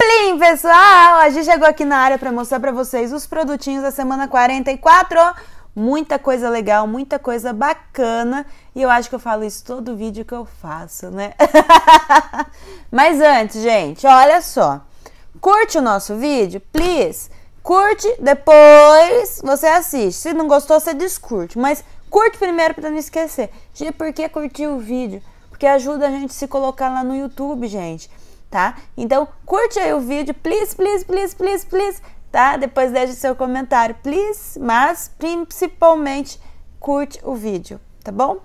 Plim, pessoal! A gente chegou aqui na área para mostrar para vocês os produtinhos da semana 44. Muita coisa legal, muita coisa bacana. E eu acho que eu falo isso todo vídeo que eu faço, né? Mas antes, gente, olha só. Curte o nosso vídeo, please. Curte, depois você assiste. Se não gostou, você descurte. Mas curte primeiro para não esquecer. G, por que curtir o vídeo? Porque ajuda a gente a se colocar lá no YouTube, gente tá? Então, curte aí o vídeo, please, please, please, please, please, tá? Depois deixe seu comentário, please, mas principalmente curte o vídeo, tá bom?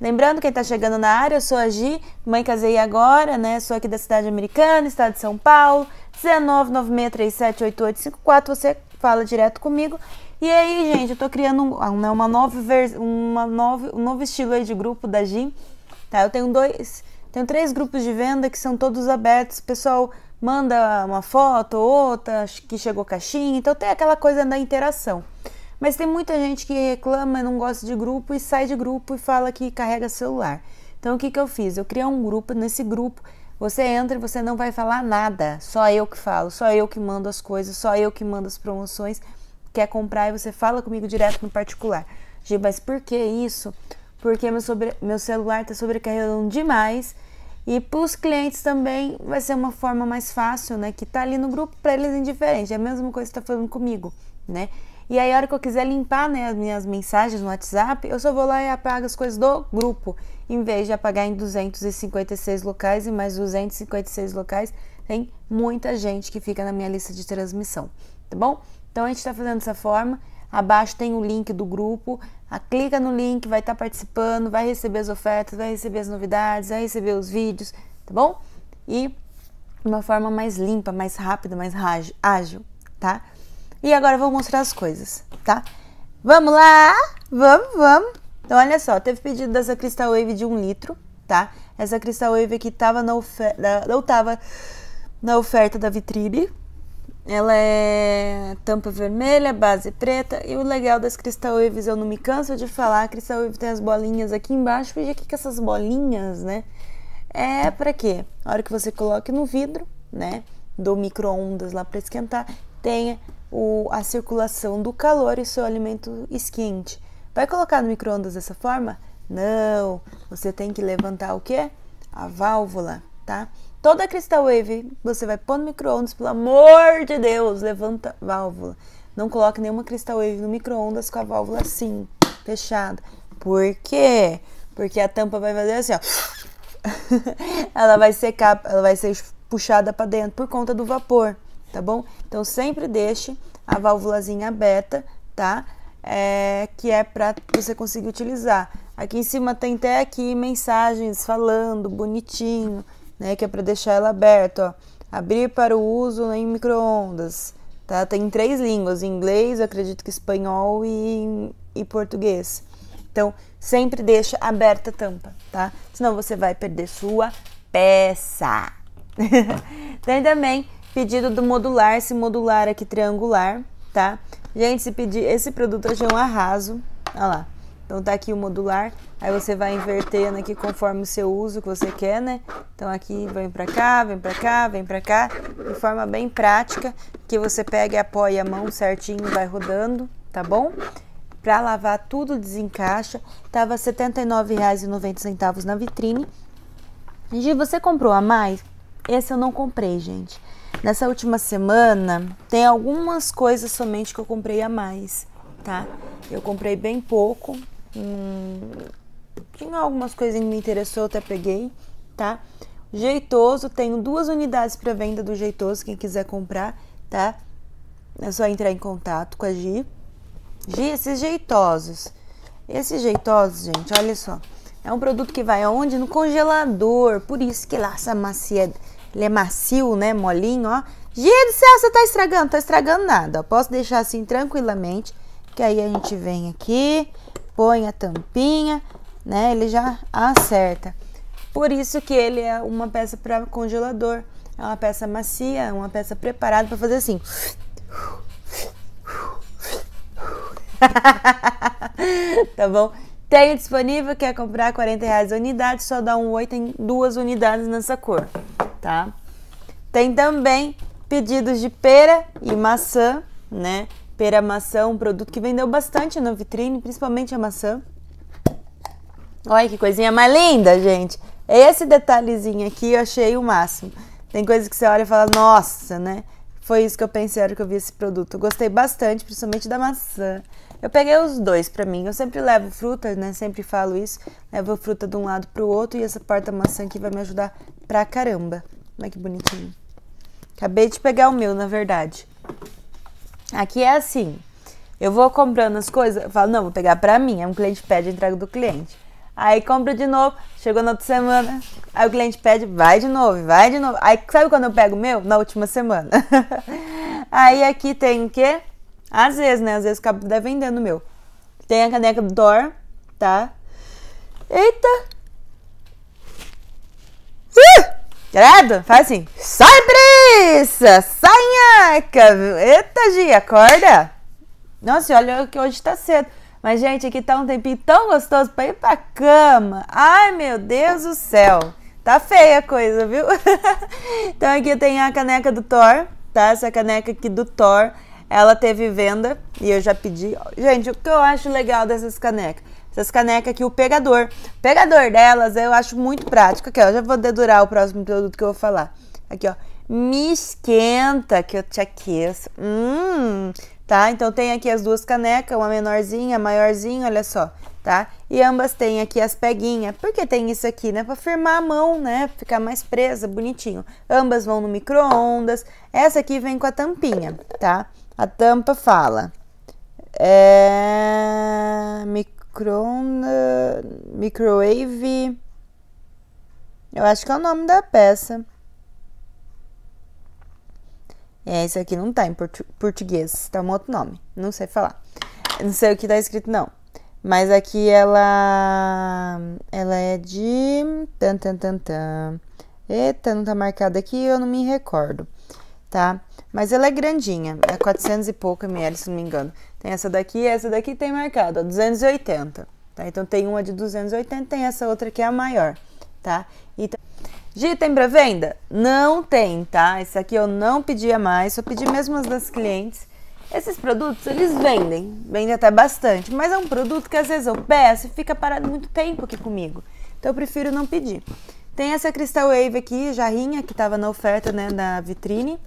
Lembrando, quem está chegando na área, eu sou a Gi, mãe casei agora, né? Sou aqui da cidade americana, estado de São Paulo, 19963788854, você fala direto comigo. E aí, gente, eu tô criando um, ah, né, uma nova, uma nova, um novo estilo aí de grupo da Gi, tá? Eu tenho dois tenho três grupos de venda que são todos abertos. O pessoal manda uma foto ou outra que chegou caixinha. Então tem aquela coisa da interação. Mas tem muita gente que reclama, não gosta de grupo e sai de grupo e fala que carrega celular. Então o que, que eu fiz? Eu criei um grupo. Nesse grupo você entra e você não vai falar nada. Só eu que falo, só eu que mando as coisas, só eu que mando as promoções. Quer comprar e você fala comigo direto no particular. G, mas por que isso? porque meu, sobre, meu celular está sobrecarregando demais. E para os clientes também vai ser uma forma mais fácil, né? Que tá ali no grupo, para eles é indiferente. É a mesma coisa que está falando comigo, né? E aí, a hora que eu quiser limpar né, as minhas mensagens no WhatsApp, eu só vou lá e apago as coisas do grupo, em vez de apagar em 256 locais e mais 256 locais. Tem muita gente que fica na minha lista de transmissão, tá bom? Então, a gente está fazendo dessa forma. Abaixo tem o link do grupo, ah, clica no link, vai estar tá participando, vai receber as ofertas, vai receber as novidades, vai receber os vídeos, tá bom? E de uma forma mais limpa, mais rápida, mais ágil, tá? E agora eu vou mostrar as coisas, tá? Vamos lá! Vamos, vamos! Então, olha só, teve pedido dessa Crystal Wave de um litro, tá? Essa Crystal Wave aqui tava na oferta, não tava na oferta da vitrine, ela é tampa vermelha, base preta. E o legal das Crystal Waves, eu não me canso de falar, a Crystal Wave tem as bolinhas aqui embaixo. E aqui que essas bolinhas, né? É para quê? A hora que você coloque no vidro, né? Do micro-ondas lá para esquentar, tenha o, a circulação do calor e seu alimento esquente. Vai colocar no micro-ondas dessa forma? Não! Você tem que levantar o quê? A válvula, tá? Toda a Crystal Wave você vai pôr no micro-ondas, pelo amor de Deus, levanta a válvula. Não coloque nenhuma Crystal Wave no micro-ondas com a válvula assim, fechada. Por quê? Porque a tampa vai fazer assim, ó. ela vai secar, ela vai ser puxada para dentro por conta do vapor, tá bom? Então sempre deixe a válvulazinha aberta, tá? É, que é para você conseguir utilizar. Aqui em cima tem até aqui mensagens falando bonitinho né? Que é para deixar ela aberta, ó. Abrir para o uso em microondas, tá? Tem três línguas, inglês, eu acredito que espanhol e, e português. Então, sempre deixa aberta a tampa, tá? Senão você vai perder sua peça. Tem também pedido do modular, esse modular aqui triangular, tá? Gente, esse, produto esse produto é um arraso. Olha lá. Então tá aqui o modular, aí você vai invertendo aqui conforme o seu uso que você quer, né? Então aqui vem pra cá, vem pra cá, vem pra cá, de forma bem prática, que você pega e apoia a mão certinho, vai rodando, tá bom? Pra lavar tudo desencaixa, tava R$ 79,90 na vitrine. Gi, você comprou a mais? Esse eu não comprei, gente. Nessa última semana, tem algumas coisas somente que eu comprei a mais, tá? Eu comprei bem pouco, Hum, tinha algumas coisinhas que me interessou, até peguei, tá? Jeitoso, tenho duas unidades para venda do Jeitoso, quem quiser comprar, tá? É só entrar em contato com a Gi. Gi, esses jeitosos. Esses jeitosos, gente, olha só. É um produto que vai aonde? No congelador. Por isso que lá essa macia, ele é macio, né? Molinho, ó. Gi do céu, você tá estragando. Tá estragando nada, eu Posso deixar assim tranquilamente. Que aí a gente vem aqui, põe a tampinha, né? Ele já acerta. Por isso que ele é uma peça para congelador. É uma peça macia, uma peça preparada para fazer assim. tá bom? Tenho disponível, quer comprar 40 reais a unidade, só dá um oi, tem duas unidades nessa cor, tá? Tem também pedidos de pera e maçã, né? pera maçã, um produto que vendeu bastante na vitrine, principalmente a maçã. Olha que coisinha mais linda, gente. Esse detalhezinho aqui eu achei o máximo. Tem coisa que você olha e fala, nossa, né? Foi isso que eu pensei na hora que eu vi esse produto. Eu gostei bastante, principalmente da maçã. Eu peguei os dois para mim. Eu sempre levo fruta, né? Sempre falo isso. Levo fruta de um lado para o outro e essa porta-maçã aqui vai me ajudar pra caramba. Olha que bonitinho. Acabei de pegar o meu, na verdade. Aqui é assim. Eu vou comprando as coisas, eu falo, não, vou pegar pra mim. Aí um cliente pede, entrega do cliente. Aí compra de novo, chegou na outra semana, aí o cliente pede, vai de novo, vai de novo. Aí sabe quando eu pego o meu? Na última semana. aí aqui tem o quê? Às vezes, né? Às vezes o acabo até vendendo o meu. Tem a caneca do Thor, tá? Eita! Credo, faz assim. Sai, Brisa! Sai, Nhaca! Eita, Gi, acorda! Nossa, olha que hoje tá cedo. Mas, gente, aqui tá um tempinho tão gostoso pra ir pra cama. Ai, meu Deus do céu. Tá feia a coisa, viu? então, aqui tem a caneca do Thor, tá? Essa caneca aqui do Thor. Ela teve venda e eu já pedi. Gente, o que eu acho legal dessas canecas? essas canecas aqui, o pegador. O pegador delas eu acho muito prático. Aqui, ó, já vou dedurar o próximo produto que eu vou falar. Aqui, ó, me esquenta que eu te aqueço. Hum, tá? Então tem aqui as duas canecas, uma menorzinha, maiorzinha, olha só, tá? E ambas têm aqui as peguinhas. porque tem isso aqui, né? Pra firmar a mão, né? Ficar mais presa, bonitinho. Ambas vão no micro-ondas. Essa aqui vem com a tampinha, tá? A tampa fala. É... Micro Microna. Eh, Microwave. Eu acho que é o nome da peça. É, isso aqui não tá em português, tá um outro nome. Não sei falar. Não sei o que tá escrito, não. Mas aqui ela. Ela é de. Tan, tan, tan, tan. Eita, não tá marcado aqui, eu não me recordo tá? Mas ela é grandinha, é 400 e pouco ml, se não me engano. Tem essa daqui e essa daqui tem marcado, ó, 280, tá? Então tem uma de 280, tem essa outra que é a maior, tá? Então, Gi, tem pra venda? Não tem, tá? Esse aqui eu não pedia mais, só pedi mesmo as das clientes. Esses produtos, eles vendem, vendem até bastante, mas é um produto que às vezes eu peço e fica parado muito tempo aqui comigo. Então eu prefiro não pedir. Tem essa Crystal Wave aqui, jarrinha, que tava na oferta, né, na vitrine.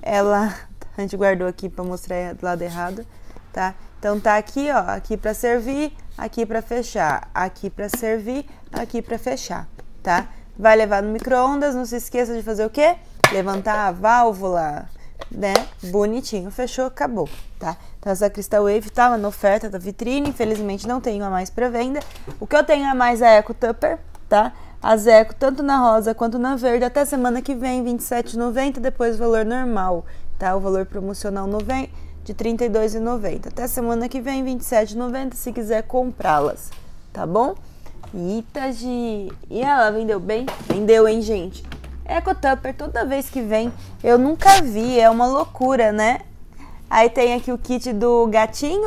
Ela, a gente guardou aqui para mostrar do lado errado, tá? Então tá aqui, ó, aqui para servir, aqui para fechar, aqui para servir, aqui para fechar, tá? Vai levar no micro-ondas, não se esqueça de fazer o quê? Levantar a válvula, né? Bonitinho, fechou, acabou, tá? Então essa Crystal Wave tava na oferta da vitrine, infelizmente não tenho a mais para venda. O que eu tenho a mais é a Eco Tupper, tá? a Zeco, tanto na rosa quanto na verde, até semana que vem, R$ 27,90, depois o valor normal, tá? O valor promocional 90, de R$ 32,90. Até semana que vem, R$ 27,90, se quiser comprá-las, tá bom? Itagi! E ela vendeu bem? Vendeu, hein, gente? Eco Tupper, toda vez que vem, eu nunca vi, é uma loucura, né? Aí tem aqui o kit do gatinho.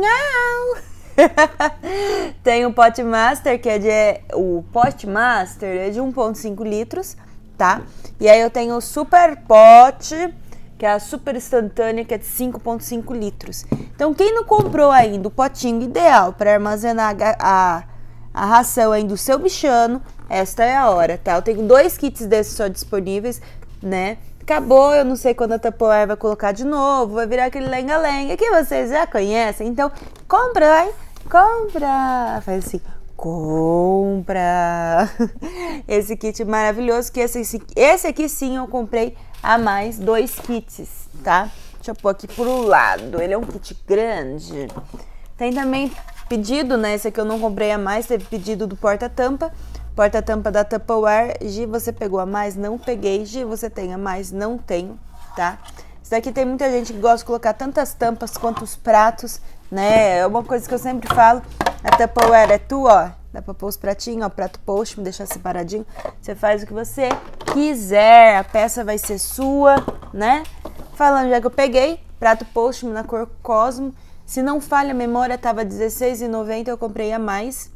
Miau! tem o Pot Master, que é de. O Pot Master é de 1,5 litros, tá? E aí eu tenho o Super Pot, que é a super instantânea, que é de 5,5 litros. Então, quem não comprou ainda o potinho ideal para armazenar a, a, a ração ainda do seu bichano, esta é a hora, tá? Eu tenho dois kits desses só disponíveis, né? acabou, eu não sei quando a Tupperware vai colocar de novo, vai virar aquele lenga-lenga que vocês já conhecem. Então, compra, hein? compra! Faz assim, compra! Esse kit maravilhoso, que esse, esse aqui sim eu comprei a mais dois kits, tá? Deixa eu pôr aqui pro lado, ele é um kit grande. Tem também pedido, né? Esse aqui eu não comprei a mais, teve pedido do porta-tampa. Porta-tampa da Tupperware. Gi, você pegou a mais? Não peguei. Gi, você tem a mais? Não tenho, tá? Tá? Isso daqui tem muita gente que gosta de colocar tantas tampas quanto os pratos, né? É uma coisa que eu sempre falo. A era é tua, ó. Dá pra pôr os pratinhos, ó. Prato post, me deixar separadinho. Você faz o que você quiser. A peça vai ser sua, né? Falando já que eu peguei, prato post na cor Cosmo. Se não falha a memória, tava R$16,90. Eu comprei a mais.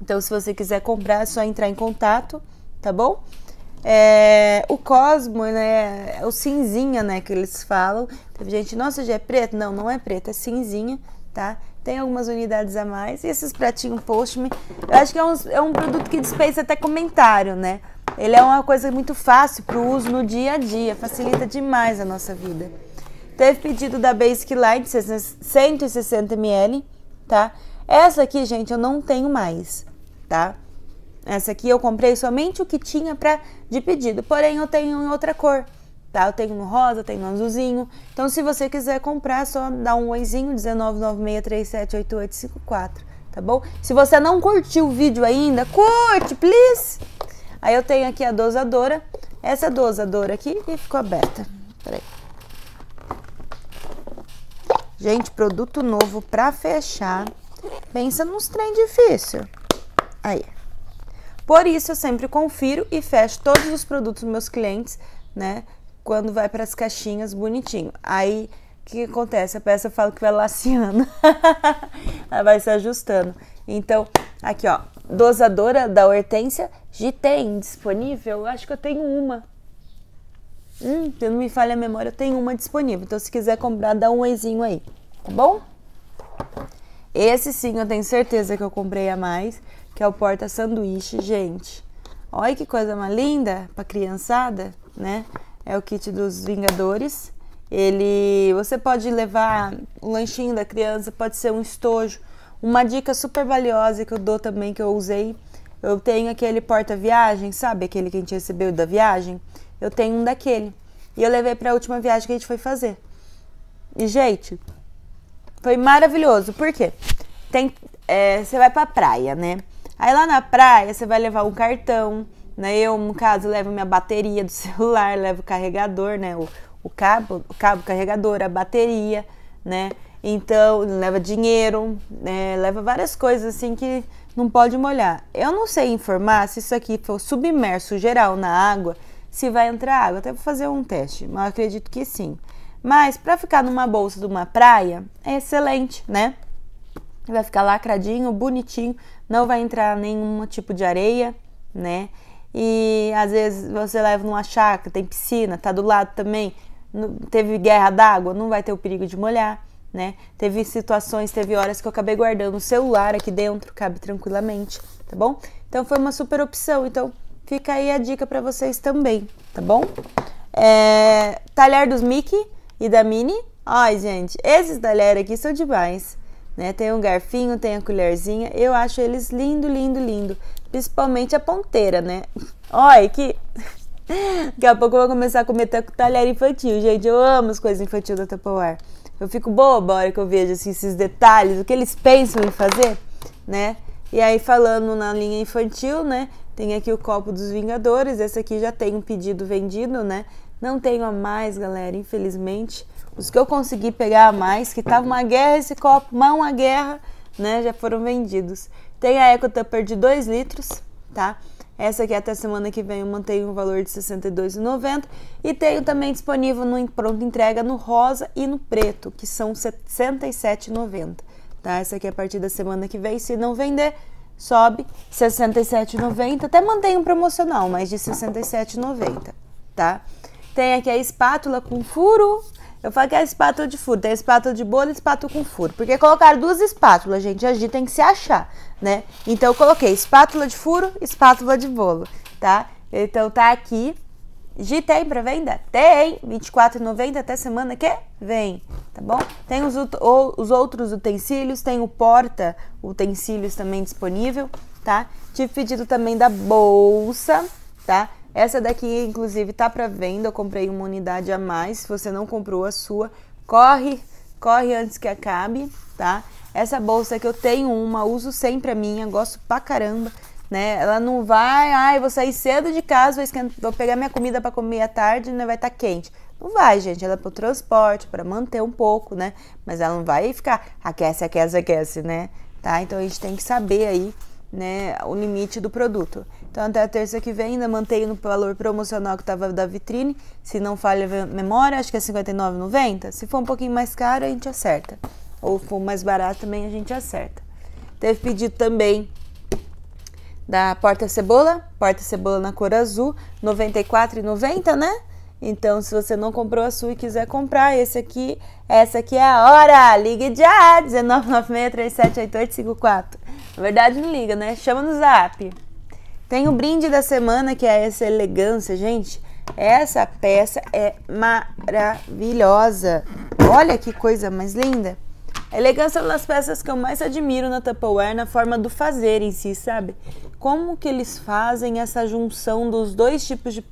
Então, se você quiser comprar, é só entrar em contato, tá bom? É, o Cosmo, né? É o cinzinha, né? Que eles falam. Teve gente, nossa, já é preto? Não, não é preto, é cinzinha, tá? Tem algumas unidades a mais. E esses pratinhos Postman, eu acho que é um, é um produto que dispensa até comentário, né? Ele é uma coisa muito fácil para o uso no dia a dia, facilita demais a nossa vida. Teve pedido da Basic Light, 160 ml, tá? Essa aqui, gente, eu não tenho mais, tá? Essa aqui eu comprei somente o que tinha pra, de pedido, porém eu tenho em outra cor. Tá, eu tenho no rosa, eu tenho no azulzinho. Então, se você quiser comprar, só dá um oizinho, 19963788854, tá bom? Se você não curtiu o vídeo ainda, curte, please! Aí eu tenho aqui a dosadora, essa dosadora aqui e ficou aberta. Peraí. Gente, produto novo pra fechar. Pensa nos trem difícil. Aí. Por isso eu sempre confiro e fecho todos os produtos dos meus clientes, né? Quando vai para as caixinhas bonitinho. Aí o que, acontece? A peça eu falo que vai laciando, ela vai se ajustando. Então, aqui ó, dosadora da hortência, de tem disponível. Eu acho que eu tenho uma. Hum, se não me falha a memória, eu tenho uma disponível. Então, se quiser comprar, dá um oizinho aí, tá bom? Esse sim, eu tenho certeza que eu comprei a mais que é o porta sanduíche, gente. Olha que coisa mais linda para criançada, né? É o kit dos Vingadores. Ele, você pode levar o lanchinho da criança, pode ser um estojo. Uma dica super valiosa que eu dou também que eu usei, eu tenho aquele porta-viagem, sabe aquele que a gente recebeu da viagem? Eu tenho um daquele. E eu levei para a última viagem que a gente foi fazer. E gente, foi maravilhoso. Por quê? Tem, é, você vai para a praia, né? Aí lá na praia você vai levar um cartão, né? Eu, no caso, levo minha bateria do celular, levo o carregador, né? O, o cabo, o cabo carregador, a bateria, né? Então, leva dinheiro, né? leva várias coisas assim que não pode molhar. Eu não sei informar se isso aqui for submerso geral na água, se vai entrar água. Até vou fazer um teste, mas acredito que sim. Mas para ficar numa bolsa de uma praia é excelente, né? vai ficar lacradinho, bonitinho, não vai entrar nenhum tipo de areia, né? E às vezes você leva numa chácara, tem piscina, tá do lado também, teve guerra d'água, não vai ter o perigo de molhar, né? Teve situações, teve horas que eu acabei guardando o celular aqui dentro, cabe tranquilamente, tá bom? Então foi uma super opção, então fica aí a dica para vocês também, tá bom? É, talher dos Mickey e da Minnie. Ai, gente, esses talheres aqui são demais. Né? Tem um garfinho, tem a colherzinha. Eu acho eles lindo, lindo, lindo. Principalmente a ponteira, né? Olha que... Daqui a pouco eu vou começar a comer com talher infantil, gente. Eu amo as coisas infantil da Tupperware. Eu fico boba a hora que eu vejo assim, esses detalhes, o que eles pensam em fazer, né? E aí, falando na linha infantil, né? Tem aqui o copo dos Vingadores. Esse aqui já tem um pedido vendido, né? Não tenho a mais, galera, infelizmente. Os que eu consegui pegar a mais, que tava uma guerra esse copo, mão uma guerra, né? Já foram vendidos. Tem a Eco Tupper de 2 litros, tá? Essa aqui até semana que vem eu mantenho um valor de R$ 62,90. E tenho também disponível no pronto entrega no rosa e no preto, que são R$ 77,90. Tá? Essa aqui é a partir da semana que vem. Se não vender, sobe R$ 67,90. Até mantenho um promocional, mas de R$ 67,90. Tá? Tem aqui a espátula com furo, eu falo que é a espátula de furo. Tem espátula de bolo, e espátula com furo. Porque colocar duas espátulas, gente. A gente tem que se achar, né? Então, eu coloquei espátula de furo, espátula de bolo, tá? Então, tá aqui. Gi tem pra venda? Tem! R$24,90 até semana que vem, tá bom? Tem os, os outros utensílios, tem o porta utensílios também disponível, tá? Tive pedido também da bolsa, tá? Essa daqui, inclusive, tá para venda. Eu comprei uma unidade a mais. Se você não comprou a sua, corre, corre antes que acabe, tá? Essa bolsa que eu tenho uma, uso sempre a minha, gosto pra caramba, né? Ela não vai, ai, vou sair cedo de casa, vou, vou pegar minha comida para comer à tarde, não né? vai estar tá quente. Não vai, gente. Ela é pro transporte, para manter um pouco, né? Mas ela não vai ficar aquece, aquece, aquece, né? Tá? Então a gente tem que saber aí, né, o limite do produto. Então até a terça que vem ainda mantenho no valor promocional que estava da vitrine. Se não falha a memória, acho que é 59,90. Se for um pouquinho mais caro, a gente acerta. Ou for mais barato também, a gente acerta. Teve pedido também da Porta Cebola, Porta Cebola na cor azul, R$ 94,90, né? Então, se você não comprou a sua e quiser comprar, esse aqui, essa aqui é a hora. Ligue já, 1996 Na verdade, não liga, né? Chama no zap. Tem o brinde da semana, que é essa elegância, gente. Essa peça é maravilhosa. Olha que coisa mais linda. elegância é uma das peças que eu mais admiro na Tupperware na forma do fazer em si, sabe? Como que eles fazem essa junção dos dois tipos de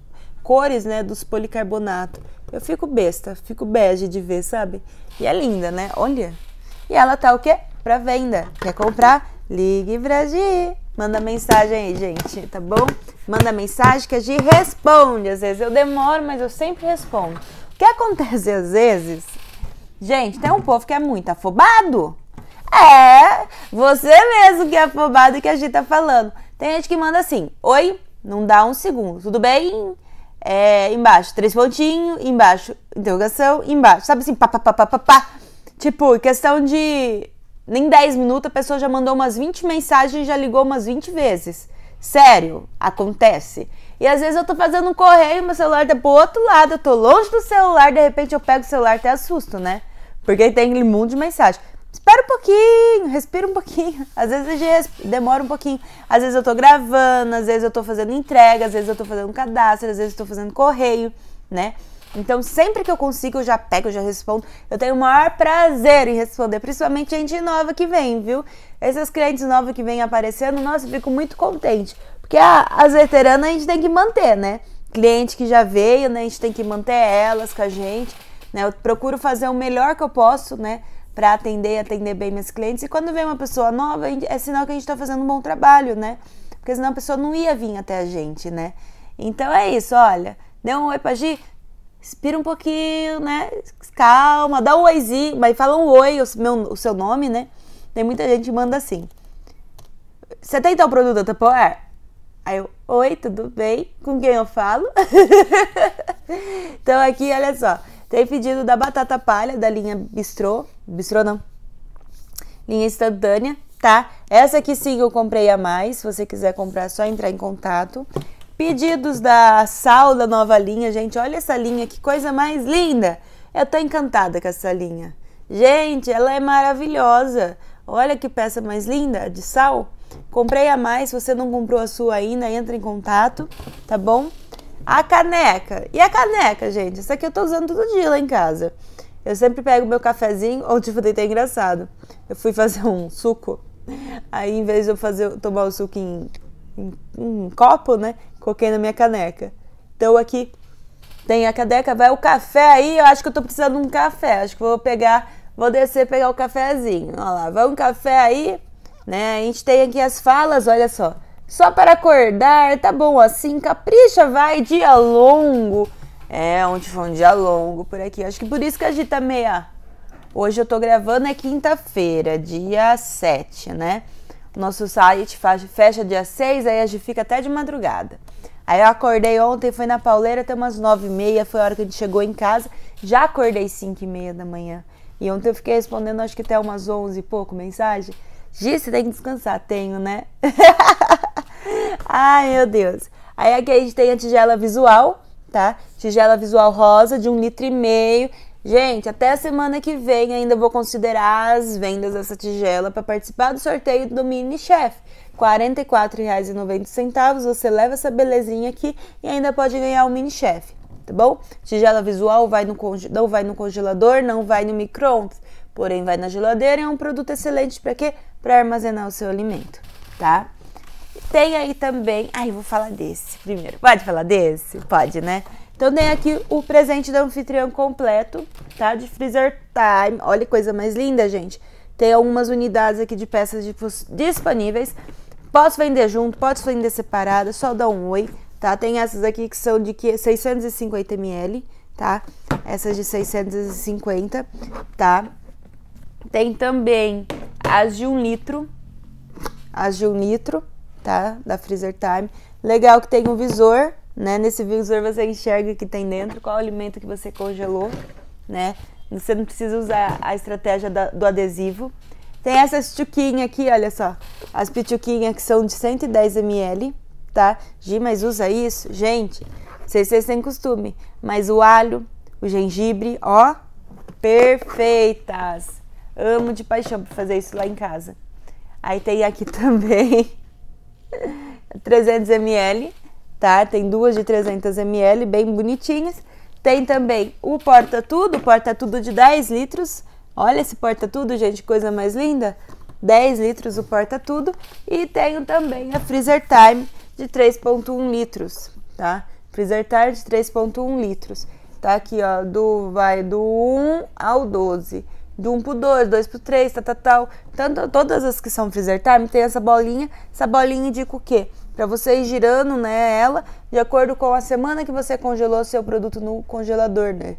cores, né, dos policarbonato. Eu fico besta, fico bege de ver, sabe? E é linda, né? Olha. E ela tá o quê? Pra venda. Quer comprar? Ligue pra Gi. Manda mensagem aí, gente, tá bom? Manda mensagem que a gente responde. Às vezes eu demoro, mas eu sempre respondo. O que acontece às vezes? Gente, tem um povo que é muito afobado. É, você mesmo que é afobado que a gente tá falando. Tem gente que manda assim: Oi, não dá um segundo, tudo bem? É, embaixo, três pontinhos, embaixo, interrogação, embaixo. Sabe assim, pá, pá, pá, pá, pá, pá. Tipo, questão de nem 10 minutos a pessoa já mandou umas 20 mensagens, já ligou umas 20 vezes. Sério, acontece. E às vezes eu tô fazendo um correio, meu celular tá pro outro lado, eu tô longe do celular, de repente eu pego o celular até assusto, né? Porque tem um mundo de mensagem. Espera um pouquinho, respira um pouquinho. Às vezes demora um pouquinho. Às vezes eu tô gravando, às vezes eu tô fazendo entrega, às vezes eu tô fazendo cadastro, às vezes eu tô fazendo correio, né? Então, sempre que eu consigo, eu já pego, eu já respondo. Eu tenho o maior prazer em responder, principalmente gente nova que vem, viu? Esses clientes novos que vêm aparecendo, nossa, eu fico muito contente. Porque a, ah, as veteranas a gente tem que manter, né? Cliente que já veio, né? A gente tem que manter elas com a gente, né? Eu procuro fazer o melhor que eu posso, né? Pra atender e atender bem meus clientes. E quando vem uma pessoa nova, é sinal que a gente tá fazendo um bom trabalho, né? Porque senão a pessoa não ia vir até a gente, né? Então é isso, olha. Dê um oi pra Gi. Inspira um pouquinho, né? Calma, dá um oizinho, mas fala um oi, o, meu, o seu nome, né? Tem muita gente que manda assim. Você tem tal produto Tupperware? Aí eu, oi, tudo bem? Com quem eu falo? então aqui, olha só. Tem pedido da batata palha da linha Bistrô. Bistrô não. Linha instantânea, tá? Essa aqui sim eu comprei a mais. Se você quiser comprar, é só entrar em contato. Pedidos da Sal da nova linha, gente. Olha essa linha, que coisa mais linda! Eu tô encantada com essa linha. Gente, ela é maravilhosa. Olha que peça mais linda de sal. Comprei a mais, se você não comprou a sua ainda, entra em contato, tá bom? A caneca. E a caneca, gente? Essa aqui eu tô usando todo dia lá em casa. Eu sempre pego meu cafezinho, ou tipo, até engraçado. Eu fui fazer um suco. Aí, em vez de eu fazer, tomar o suco em, em, em um copo, né? Coloquei na minha caneca. Então aqui tem a caneca, vai o café aí. Eu acho que eu tô precisando de um café. Acho que vou pegar, vou descer pegar o cafezinho. Olha lá, vai um café aí, né? A gente tem aqui as falas, olha só. Só para acordar, tá bom assim, capricha, vai, dia longo. É, ontem foi um dia longo por aqui. Acho que por isso que a gente tá meia. Hoje eu tô gravando é quinta-feira, dia 7, né? Nosso site fecha dia 6, aí a gente fica até de madrugada. Aí eu acordei ontem, foi na pauleira até umas 9h30, foi a hora que a gente chegou em casa. Já acordei 5h30 da manhã. E ontem eu fiquei respondendo, acho que até umas 11 e pouco, mensagem. Gi, você tem que descansar. Tenho, né? Ai, meu Deus. Aí aqui a gente tem a tigela visual, tá? Tigela visual rosa de um litro e meio. Gente, até a semana que vem ainda vou considerar as vendas dessa tigela para participar do sorteio do Mini Chef. R$ 44,90 você leva essa belezinha aqui e ainda pode ganhar o Mini Chef, tá bom? Tigela visual vai no não vai no congelador, não vai no micro-ondas, porém vai na geladeira e é um produto excelente para quê? Para armazenar o seu alimento, tá? Tem aí também. Ai, vou falar desse primeiro. Pode falar desse? Pode, né? Então tem aqui o presente do anfitrião completo, tá? De freezer time. Olha que coisa mais linda, gente. Tem algumas unidades aqui de peças disponíveis. Posso vender junto, pode vender separada. só dá um oi, tá? Tem essas aqui que são de 650 ml, tá? Essas de 650, tá? Tem também as de um litro, as de um litro, tá? Da Freezer Time. Legal que tem um visor, né? Nesse visor você enxerga o que tem dentro, qual alimento que você congelou, né? Você não precisa usar a estratégia da, do adesivo. Tem essas tchuquinhas aqui, olha só. As pituquinhas que são de 110 ml, tá? Gi, mas usa isso? Gente, sei se vocês têm costume, mas o alho, o gengibre, ó, perfeitas. Amo de paixão pra fazer isso lá em casa. Aí tem aqui também 300 ml, tá? Tem duas de 300 ml, bem bonitinhas. Tem também o porta-tudo, porta-tudo de 10 litros. Olha esse porta-tudo, gente, coisa mais linda. 10 litros o porta-tudo. E tenho também a Freezer Time de 3,1 litros, tá? Freezer Time de 3,1 litros. Tá aqui, ó, do, vai do 1 ao 12 do 1 pro 2, 2 pro 3, tal, tal, tal. Tanto, todas as que são freezer time tem essa bolinha. Essa bolinha indica o quê? para você ir girando, né, ela de acordo com a semana que você congelou seu produto no congelador, né?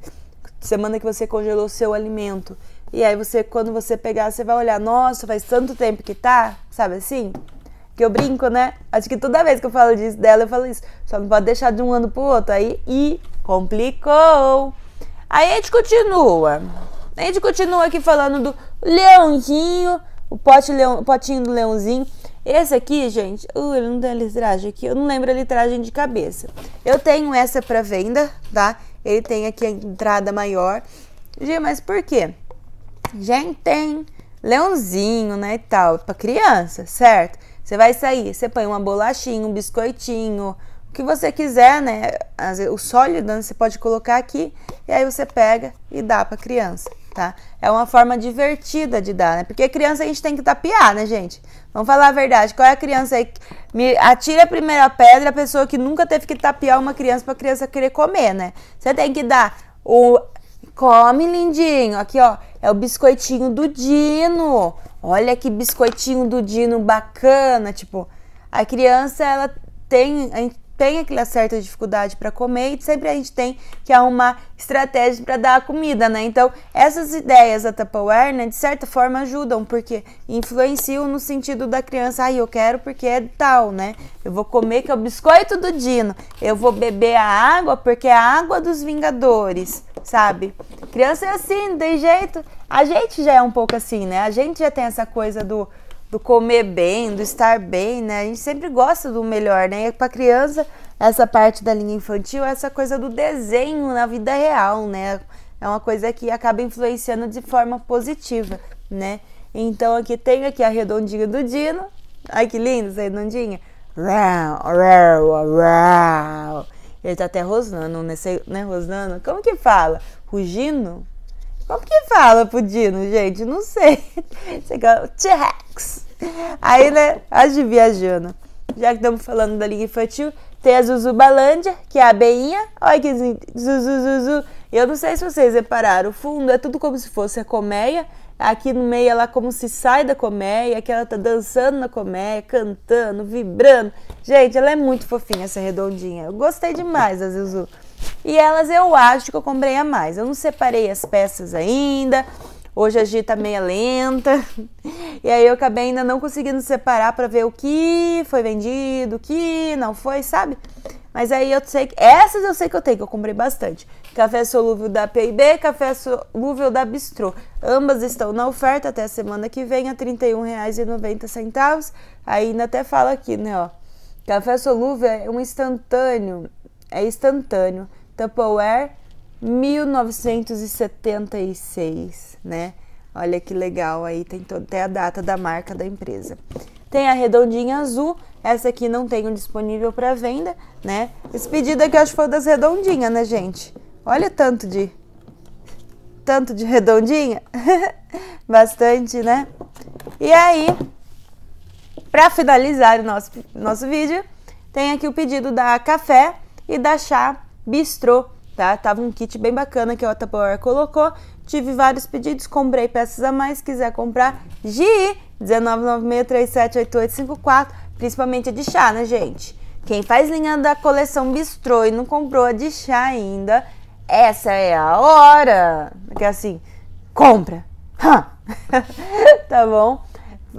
Semana que você congelou seu alimento. E aí você, quando você pegar, você vai olhar, nossa, faz tanto tempo que tá, sabe assim? Que eu brinco, né? Acho que toda vez que eu falo disso dela, eu falo isso. Só não pode deixar de um ano pro outro. Aí, e complicou. Aí a gente continua. A gente continua aqui falando do leãozinho, o pote leão, o potinho do leãozinho. Esse aqui, gente, uh, ele não tem a litragem aqui, eu não lembro a litragem de cabeça. Eu tenho essa para venda, tá? Ele tem aqui a entrada maior. Gê, mas por quê? Gente, tem leãozinho, né, e tal, para criança, certo? Você vai sair, você põe uma bolachinha, um biscoitinho, o que você quiser, né? O sólido né, você pode colocar aqui e aí você pega e dá para criança tá? É uma forma divertida de dar, né? Porque criança a gente tem que tapear, né, gente? Vamos falar a verdade. Qual é a criança aí? Me atira a primeira pedra a pessoa que nunca teve que tapear uma criança para a criança querer comer, né? Você tem que dar o come lindinho. Aqui, ó, é o biscoitinho do Dino. Olha que biscoitinho do Dino bacana, tipo, a criança ela tem, tem aquela certa dificuldade para comer e sempre a gente tem que uma estratégia para dar a comida, né? Então, essas ideias da Tupperware, né, de certa forma ajudam, porque influenciam no sentido da criança, ai, ah, eu quero porque é tal, né? Eu vou comer que é o biscoito do Dino, eu vou beber a água porque é a água dos Vingadores, sabe? Criança é assim, não tem jeito. A gente já é um pouco assim, né? A gente já tem essa coisa do do comer bem, do estar bem, né? A gente sempre gosta do melhor, né? E para criança, essa parte da linha infantil, essa coisa do desenho na vida real, né? É uma coisa que acaba influenciando de forma positiva, né? Então aqui tem aqui a redondinha do Dino. Ai que lindo essa redondinha. Ele tá até rosnando, né? né? Rosnando. Como que fala? Rugindo? Como que fala pudino, gente? Não sei. Chega, T-Rex. Aí, né, as viajando. Já que estamos falando da Liga Infantil, tem a Zuzu Balândia, que é a beinha. Olha que Zuzu. Eu não sei se vocês repararam, o fundo é tudo como se fosse a colmeia. Aqui no meio ela como se sai da colmeia, que ela tá dançando na colmeia, cantando, vibrando. Gente, ela é muito fofinha, essa redondinha. Eu gostei demais da Zuzu. E elas eu acho que eu comprei a mais. Eu não separei as peças ainda. Hoje a gente tá meio lenta. E aí eu acabei ainda não conseguindo separar para ver o que foi vendido, o que não foi, sabe? Mas aí eu sei que. Essas eu sei que eu tenho, que eu comprei bastante. Café solúvel da PIB, café solúvel da Bistrô. Ambas estão na oferta até a semana que vem, a R$ 31,90. Ainda até fala aqui, né, ó. Café solúvel é um instantâneo é instantâneo. Tupperware 1976, né? Olha que legal aí, tem até a data da marca da empresa. Tem a redondinha azul, essa aqui não tenho disponível para venda, né? Esse pedido aqui eu acho que foi das redondinhas, né, gente? Olha tanto de tanto de redondinha. Bastante, né? E aí, para finalizar o nosso nosso vídeo, tem aqui o pedido da Café e da Chá Bistrô, tá? Tava um kit bem bacana que a Otapor colocou. Tive vários pedidos, comprei peças a mais. Quiser comprar, GI 19963788854, principalmente a de chá, né, gente? Quem faz linha da coleção Bistrô e não comprou a de chá ainda, essa é a hora! Porque assim, compra! tá bom?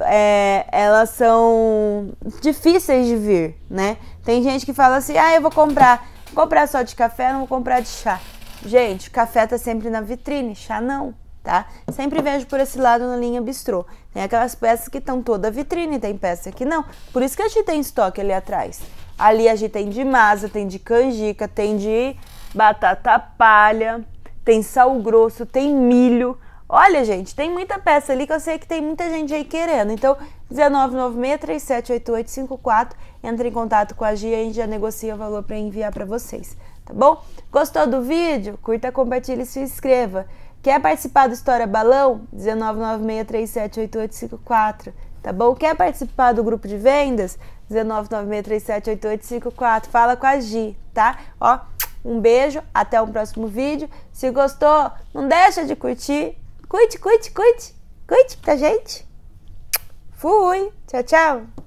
É, elas são difíceis de vir, né? Tem gente que fala assim: ah, eu vou comprar. Vou comprar só de café, não vou comprar de chá. Gente, café tá sempre na vitrine, chá não, tá? Sempre vejo por esse lado na linha bistrô. Tem aquelas peças que estão toda vitrine, tem peça que não. Por isso que a gente tem estoque ali atrás. Ali a gente tem de masa, tem de canjica, tem de batata palha, tem sal grosso, tem milho. Olha, gente, tem muita peça ali que eu sei que tem muita gente aí querendo. Então, 1996378854 entra em contato com a Gia e a gente já negocia o valor para enviar para vocês, tá bom? Gostou do vídeo? Curta, compartilhe e se inscreva. Quer participar do História Balão? 19963788854, tá bom? Quer participar do grupo de vendas? 19963788854. Fala com a Gi, tá? Ó, um beijo, até o próximo vídeo. Se gostou, não deixa de curtir. Curte, curte, curte. Curte pra gente. Fui. Tchau, tchau.